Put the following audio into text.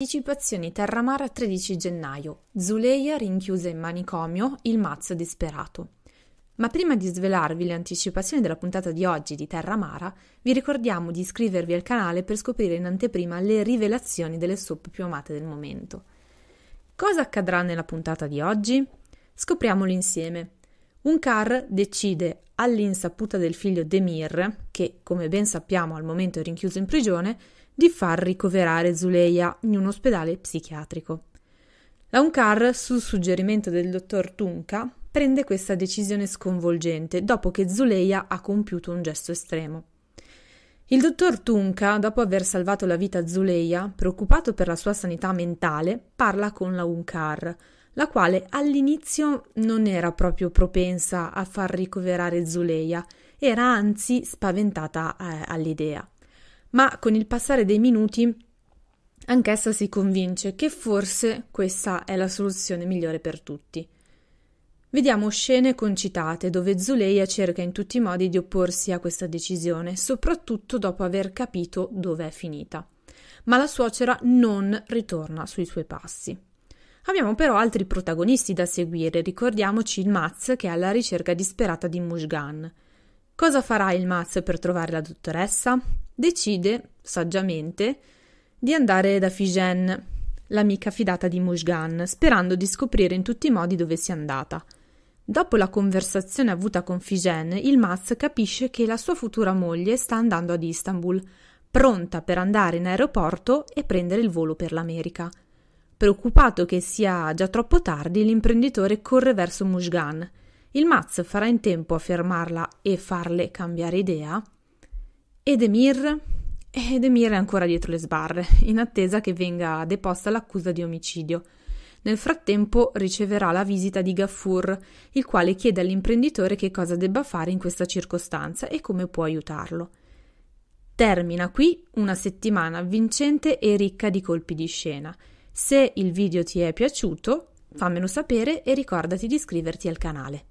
Anticipazioni Terramar 13 gennaio. Zuleia rinchiusa in manicomio, il mazzo disperato. Ma prima di svelarvi le anticipazioni della puntata di oggi di Terra Mara, vi ricordiamo di iscrivervi al canale per scoprire in anteprima le rivelazioni delle soap più amate del momento. Cosa accadrà nella puntata di oggi? Scopriamolo insieme. Un car decide all'insaputa del figlio Demir, che come ben sappiamo al momento è rinchiuso in prigione, di far ricoverare Zuleia in un ospedale psichiatrico. Launkar, sul suggerimento del dottor Tunka, prende questa decisione sconvolgente dopo che Zuleia ha compiuto un gesto estremo. Il dottor Tunka, dopo aver salvato la vita a Zuleia, preoccupato per la sua sanità mentale, parla con la Uncar, la quale all'inizio non era proprio propensa a far ricoverare Zuleia, era anzi spaventata eh, all'idea. Ma con il passare dei minuti anch'essa si convince che forse questa è la soluzione migliore per tutti. Vediamo scene concitate dove Zuleia cerca in tutti i modi di opporsi a questa decisione, soprattutto dopo aver capito dove è finita. Ma la suocera non ritorna sui suoi passi. Abbiamo però altri protagonisti da seguire, ricordiamoci il Maz che è alla ricerca disperata di Mushgan. Cosa farà il Maz per trovare la dottoressa? Decide, saggiamente, di andare da Figen, l'amica fidata di Mushgan, sperando di scoprire in tutti i modi dove sia andata. Dopo la conversazione avuta con Figen, il Maz capisce che la sua futura moglie sta andando ad Istanbul, pronta per andare in aeroporto e prendere il volo per l'America. Preoccupato che sia già troppo tardi, l'imprenditore corre verso Mushgan. Il Maz farà in tempo a fermarla e farle cambiare idea? Ed Emir? Ed eh, Emir è ancora dietro le sbarre, in attesa che venga deposta l'accusa di omicidio. Nel frattempo riceverà la visita di Gaffur, il quale chiede all'imprenditore che cosa debba fare in questa circostanza e come può aiutarlo. Termina qui una settimana vincente e ricca di colpi di scena. Se il video ti è piaciuto, fammelo sapere e ricordati di iscriverti al canale.